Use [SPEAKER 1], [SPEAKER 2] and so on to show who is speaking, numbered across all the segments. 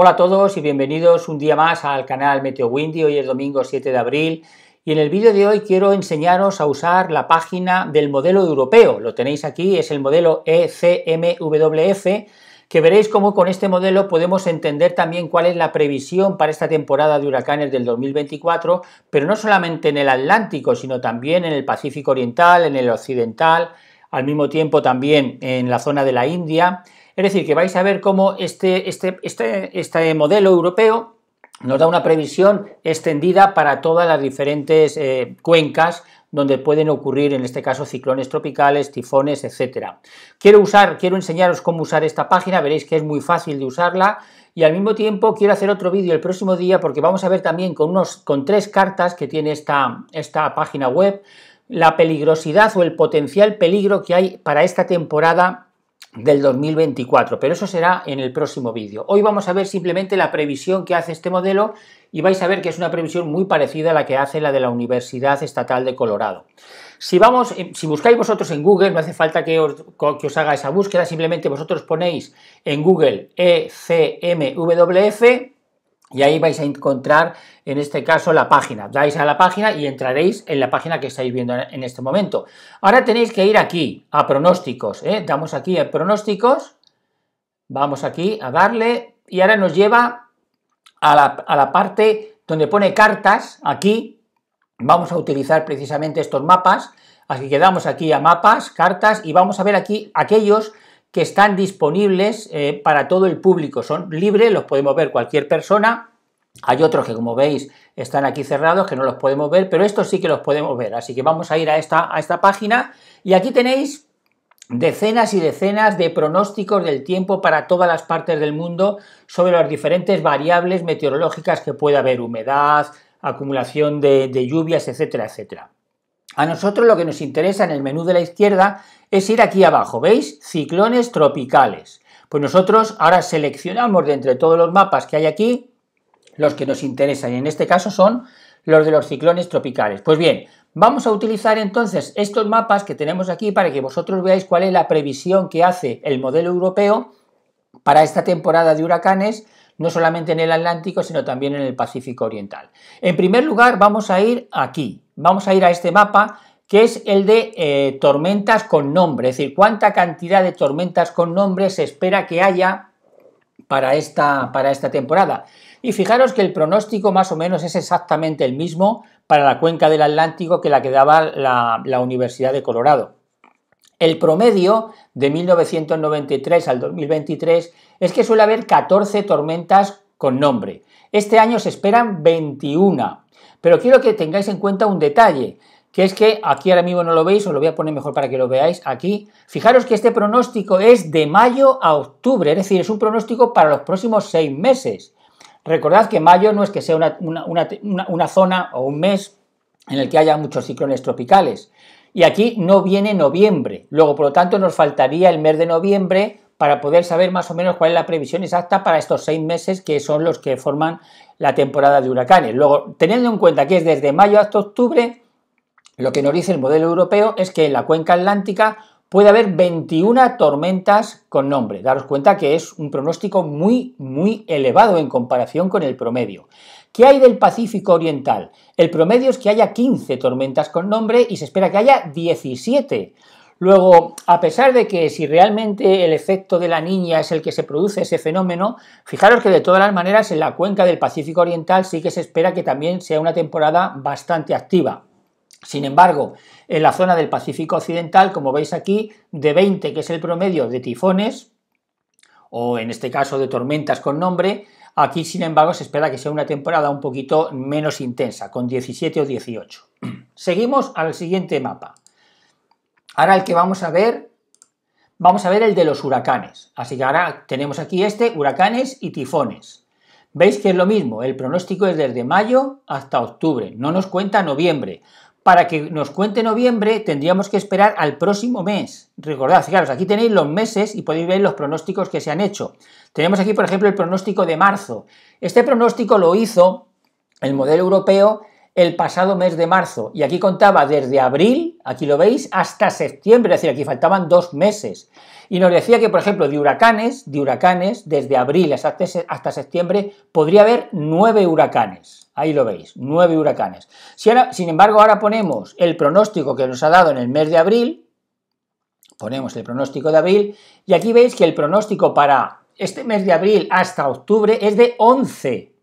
[SPEAKER 1] Hola a todos y bienvenidos un día más al canal Meteo Windy. Hoy es domingo 7 de abril y en el vídeo de hoy quiero enseñaros a usar la página del modelo europeo. Lo tenéis aquí, es el modelo ECMWF que veréis cómo con este modelo podemos entender también cuál es la previsión para esta temporada de huracanes del 2024, pero no solamente en el Atlántico, sino también en el Pacífico Oriental, en el Occidental, al mismo tiempo también en la zona de la India es decir, que vais a ver cómo este, este, este, este modelo europeo nos da una previsión extendida para todas las diferentes eh, cuencas donde pueden ocurrir, en este caso, ciclones tropicales, tifones, etc. Quiero usar, quiero enseñaros cómo usar esta página, veréis que es muy fácil de usarla y al mismo tiempo quiero hacer otro vídeo el próximo día porque vamos a ver también con, unos, con tres cartas que tiene esta, esta página web la peligrosidad o el potencial peligro que hay para esta temporada del 2024, pero eso será en el próximo vídeo. Hoy vamos a ver simplemente la previsión que hace este modelo y vais a ver que es una previsión muy parecida a la que hace la de la Universidad Estatal de Colorado. Si, vamos, eh, si buscáis vosotros en Google, no hace falta que os, que os haga esa búsqueda, simplemente vosotros ponéis en Google ECMWF y ahí vais a encontrar, en este caso, la página. Dais a la página y entraréis en la página que estáis viendo en este momento. Ahora tenéis que ir aquí, a pronósticos. ¿eh? Damos aquí a pronósticos. Vamos aquí a darle. Y ahora nos lleva a la, a la parte donde pone cartas. Aquí vamos a utilizar precisamente estos mapas. Así que damos aquí a mapas, cartas y vamos a ver aquí aquellos que están disponibles eh, para todo el público. Son libres, los podemos ver cualquier persona. Hay otros que, como veis, están aquí cerrados, que no los podemos ver, pero estos sí que los podemos ver. Así que vamos a ir a esta, a esta página y aquí tenéis decenas y decenas de pronósticos del tiempo para todas las partes del mundo sobre las diferentes variables meteorológicas que puede haber, humedad, acumulación de, de lluvias, etcétera, etcétera. A nosotros lo que nos interesa en el menú de la izquierda es ir aquí abajo, ¿veis? Ciclones tropicales. Pues nosotros ahora seleccionamos de entre todos los mapas que hay aquí los que nos interesan y en este caso son los de los ciclones tropicales. Pues bien, vamos a utilizar entonces estos mapas que tenemos aquí para que vosotros veáis cuál es la previsión que hace el modelo europeo para esta temporada de huracanes no solamente en el Atlántico, sino también en el Pacífico Oriental. En primer lugar, vamos a ir aquí, vamos a ir a este mapa que es el de eh, tormentas con nombre, es decir, cuánta cantidad de tormentas con nombre se espera que haya para esta, para esta temporada. Y fijaros que el pronóstico más o menos es exactamente el mismo para la cuenca del Atlántico que la que daba la Universidad de Colorado. El promedio de 1993 al 2023 es que suele haber 14 tormentas con nombre. Este año se esperan 21. Pero quiero que tengáis en cuenta un detalle, que es que aquí ahora mismo no lo veis, os lo voy a poner mejor para que lo veáis aquí. Fijaros que este pronóstico es de mayo a octubre, es decir, es un pronóstico para los próximos seis meses. Recordad que mayo no es que sea una, una zona o un mes en el que haya muchos ciclones tropicales, y aquí no viene noviembre. Luego, por lo tanto, nos faltaría el mes de noviembre para poder saber más o menos cuál es la previsión exacta para estos seis meses que son los que forman la temporada de huracanes. Luego, teniendo en cuenta que es desde mayo hasta octubre, lo que nos dice el modelo europeo es que en la cuenca atlántica puede haber 21 tormentas con nombre. Daros cuenta que es un pronóstico muy, muy elevado en comparación con el promedio. ¿Qué hay del Pacífico Oriental? El promedio es que haya 15 tormentas con nombre y se espera que haya 17. Luego, a pesar de que si realmente el efecto de la niña es el que se produce ese fenómeno, fijaros que de todas las maneras en la cuenca del Pacífico Oriental sí que se espera que también sea una temporada bastante activa. Sin embargo, en la zona del Pacífico Occidental, como veis aquí, de 20, que es el promedio de tifones, o en este caso de tormentas con nombre, Aquí, sin embargo, se espera que sea una temporada un poquito menos intensa, con 17 o 18. Seguimos al siguiente mapa. Ahora el que vamos a ver, vamos a ver el de los huracanes. Así que ahora tenemos aquí este, huracanes y tifones. Veis que es lo mismo, el pronóstico es desde mayo hasta octubre, no nos cuenta noviembre, para que nos cuente noviembre tendríamos que esperar al próximo mes. Recordad, fijaros, aquí tenéis los meses y podéis ver los pronósticos que se han hecho. Tenemos aquí, por ejemplo, el pronóstico de marzo. Este pronóstico lo hizo el modelo europeo el pasado mes de marzo. Y aquí contaba desde abril, aquí lo veis, hasta septiembre, es decir, aquí faltaban dos meses. Y nos decía que, por ejemplo, de huracanes, de huracanes, desde abril hasta, septiembre, podría haber nueve huracanes. Ahí lo veis, nueve huracanes. Si ahora, sin embargo, ahora ponemos el pronóstico que nos ha dado en el mes de abril, ponemos el pronóstico de abril, y aquí veis que el pronóstico para este mes de abril hasta octubre es de 11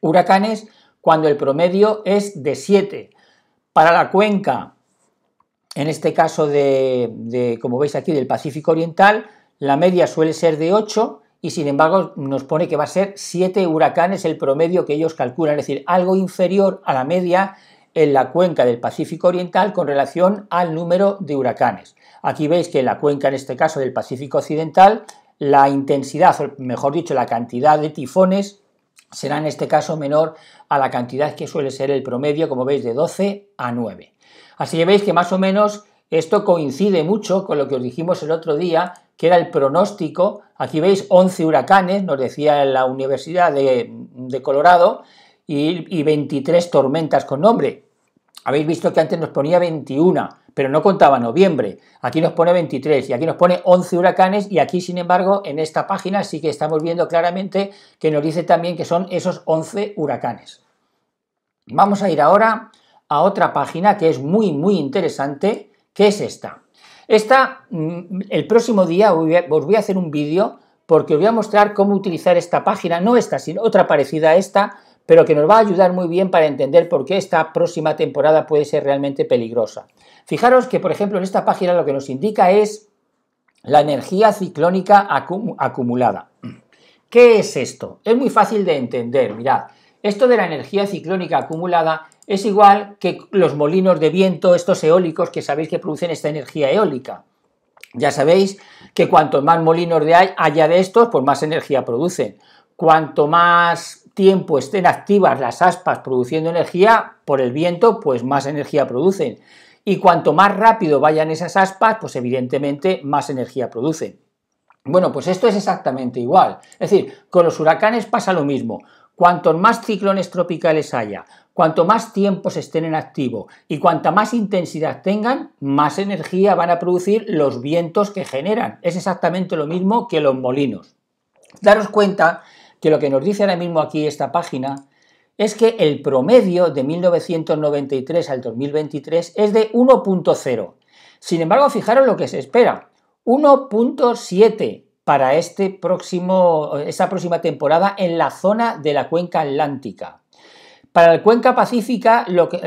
[SPEAKER 1] huracanes cuando el promedio es de 7. Para la cuenca, en este caso de, como veis aquí, del Pacífico Oriental, la media suele ser de 8 y sin embargo nos pone que va a ser 7 huracanes el promedio que ellos calculan, es decir, algo inferior a la media en la cuenca del Pacífico Oriental con relación al número de huracanes. Aquí veis que en la cuenca, en este caso del Pacífico Occidental, la intensidad, o mejor dicho, la cantidad de tifones será en este caso menor a la cantidad que suele ser el promedio, como veis, de 12 a 9. Así que veis que más o menos esto coincide mucho con lo que os dijimos el otro día, que era el pronóstico. Aquí veis 11 huracanes, nos decía la Universidad de, Colorado, y, y 23 tormentas con nombre. Habéis visto que antes nos ponía 21 pero no contaba noviembre. Aquí nos pone 23 y aquí nos pone 11 huracanes y aquí, sin embargo, en esta página sí que estamos viendo claramente que nos dice también que son esos 11 huracanes. Vamos a ir ahora a otra página que es muy, muy interesante, que es esta. Esta, mm, el próximo día os voy a hacer un vídeo porque os voy a mostrar cómo utilizar esta página, no esta, sino otra parecida a esta, pero que nos va a ayudar muy bien para entender por qué esta próxima temporada puede ser realmente peligrosa. Fijaros que, por ejemplo, en esta página lo que nos indica es la energía ciclónica acumulada. ¿Qué es esto? Es muy fácil de entender, mirad. Esto de la energía ciclónica acumulada es igual que los molinos de viento, estos eólicos que sabéis que producen esta energía eólica. Ya sabéis que cuanto más molinos de haya de estos, pues más energía producen. Cuanto más tiempo estén activas las aspas produciendo energía por el viento, pues más energía producen. Y cuanto más rápido vayan esas aspas, pues evidentemente más energía producen. Bueno, pues esto es exactamente igual. Es decir, con los huracanes pasa lo mismo. Cuantos más ciclones tropicales haya, cuanto más tiempo se estén en activo y cuanta más intensidad tengan, más energía van a producir los vientos que generan. Es exactamente lo mismo que los molinos. Daros cuenta que lo que nos dice ahora mismo aquí esta página es que el promedio de 1993 al 2023 es de 1.0. Sin embargo, fijaros lo que se espera, 1.7 para este próximo, esta próxima temporada en la zona de la cuenca atlántica. Para la cuenca pacífica,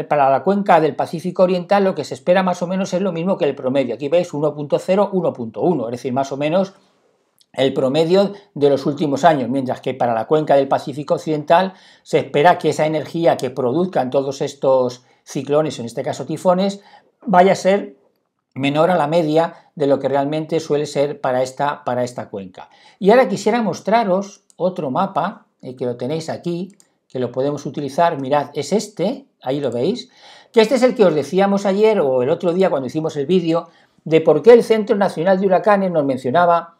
[SPEAKER 1] para la cuenca del Pacífico Oriental, lo que se espera más o menos es lo mismo que el promedio. Aquí veis 1.0, 1.1, es decir, más o menos el promedio de los últimos años, mientras que para la cuenca del Pacífico Occidental se espera que esa energía que produzcan todos estos ciclones, en este caso tifones, vaya a ser menor a la media de lo que realmente suele ser para esta, para esta cuenca. Y ahora quisiera mostraros otro mapa, eh, que lo tenéis aquí, que lo podemos utilizar, mirad, es este, ahí lo veis, que este es el que os decíamos ayer o el otro día cuando hicimos el vídeo de por qué el Centro Nacional de Huracanes nos mencionaba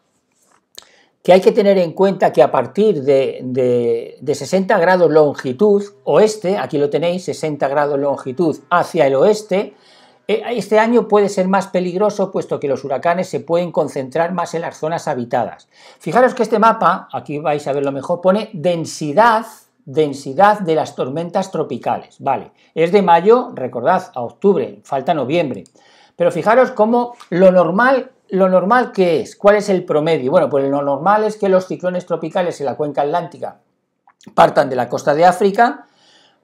[SPEAKER 1] que hay que tener en cuenta que a partir de, 60 grados longitud oeste, aquí lo tenéis, 60 grados longitud hacia el oeste, eh, este año puede ser más peligroso puesto que los huracanes se pueden concentrar más en las zonas habitadas. Fijaros que este mapa, aquí vais a verlo mejor, pone densidad densidad de las tormentas tropicales. Vale, es de mayo, recordad, a octubre, falta noviembre. Pero fijaros cómo lo normal ¿Lo normal que es? ¿Cuál es el promedio? Bueno, pues lo normal es que los ciclones tropicales en la cuenca atlántica partan de la costa de África,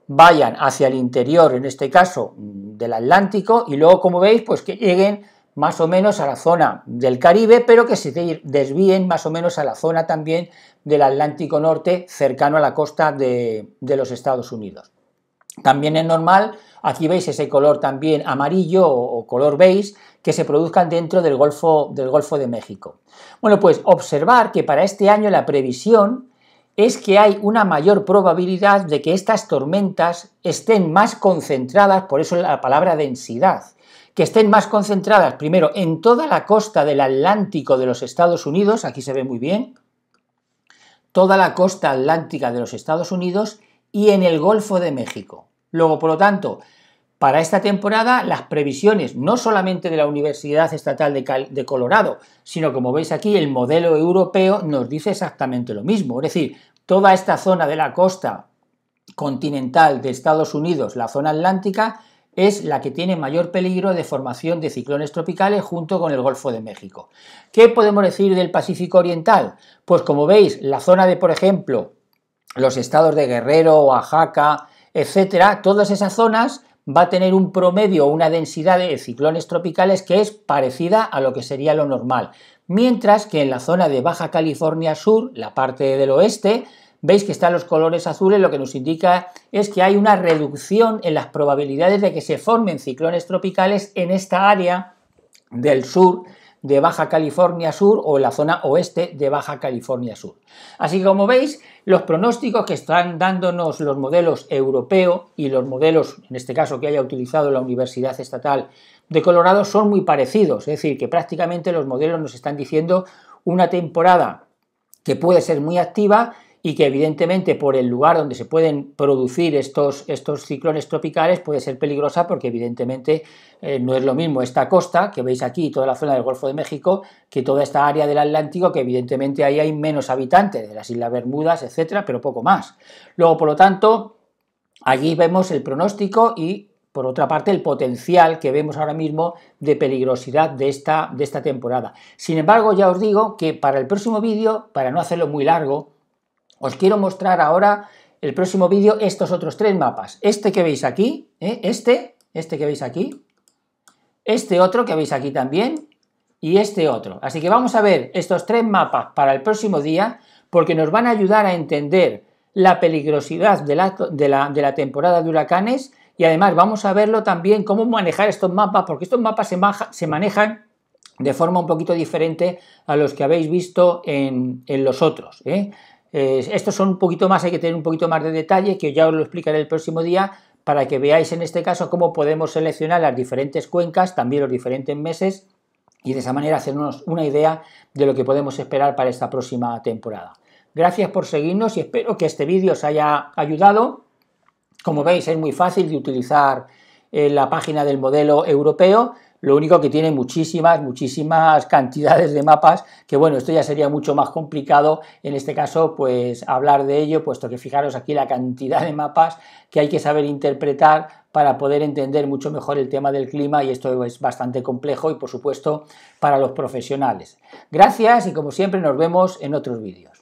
[SPEAKER 1] vayan hacia el interior, en este caso mm, del Atlántico, y luego, como veis, pues que lleguen más o menos a la zona del Caribe, pero que se desvíen más o menos a la zona también del Atlántico Norte, cercano a la costa de, de los Estados Unidos. También es normal, aquí veis ese color también amarillo o color beige, que se produzcan dentro del Golfo, del Golfo de México. Bueno, pues observar que para este año la previsión es que hay una mayor probabilidad de que estas tormentas estén más concentradas, por eso la palabra densidad, que estén más concentradas primero en toda la costa del Atlántico de los Estados Unidos, aquí se ve muy bien, toda la costa atlántica de los Estados Unidos y en el Golfo de México. Luego, por lo tanto, para esta temporada, las previsiones no solamente de la Universidad Estatal de, Colorado, sino como veis aquí, el modelo europeo nos dice exactamente lo mismo. Es decir, toda esta zona de la costa continental de Estados Unidos, la zona atlántica, es la que tiene mayor peligro de formación de ciclones tropicales junto con el Golfo de México. ¿Qué podemos decir del Pacífico Oriental? Pues como veis, la zona de, por ejemplo, los estados de Guerrero, Oaxaca, etcétera, todas esas zonas va a tener un promedio o una densidad de ciclones tropicales que es parecida a lo que sería lo normal. Mientras que en la zona de Baja California Sur, la parte del oeste, veis que están los colores azules, lo que nos indica es que hay una reducción en las probabilidades de que se formen ciclones tropicales en esta área del sur de Baja California Sur o en la zona oeste de Baja California Sur. Así que como veis, los pronósticos que están dándonos los modelos europeos y los modelos, en este caso, que haya utilizado la Universidad Estatal de Colorado son muy parecidos, es decir, que prácticamente los modelos nos están diciendo una temporada que puede ser muy activa y que evidentemente por el lugar donde se pueden producir estos, estos ciclones tropicales puede ser peligrosa porque evidentemente eh, no es lo mismo esta costa que veis aquí, toda la zona del Golfo de México, que toda esta área del Atlántico, que evidentemente ahí hay menos habitantes de las Islas Bermudas, etcétera, pero poco más. Luego, por lo tanto, allí vemos el pronóstico y por otra parte, el potencial que vemos ahora mismo de peligrosidad de esta, de esta temporada. Sin embargo, ya os digo que para el próximo vídeo, para no hacerlo muy largo, os quiero mostrar ahora el próximo vídeo estos otros tres mapas. Este que veis aquí, ¿eh? este, este que veis aquí, este otro que veis aquí también y este otro. Así que vamos a ver estos tres mapas para el próximo día porque nos van a ayudar a entender la peligrosidad de la, de la, temporada de huracanes y además vamos a verlo también cómo manejar estos mapas porque estos mapas se, se manejan de forma un poquito diferente a los que habéis visto en, los otros. ¿eh? Eh, estos son un poquito más, hay que tener un poquito más de detalle, que ya os lo explicaré el próximo día, para que veáis en este caso cómo podemos seleccionar las diferentes cuencas, también los diferentes meses, y de esa manera hacernos una idea de lo que podemos esperar para esta próxima temporada. Gracias por seguirnos y espero que este vídeo os haya ayudado. Como veis, es muy fácil de utilizar eh, la página del modelo europeo lo único que tiene muchísimas, muchísimas cantidades de mapas, que bueno, esto ya sería mucho más complicado en este caso, pues hablar de ello, puesto que fijaros aquí la cantidad de mapas que hay que saber interpretar para poder entender mucho mejor el tema del clima y esto es bastante complejo y por supuesto para los profesionales. Gracias y como siempre nos vemos en otros vídeos.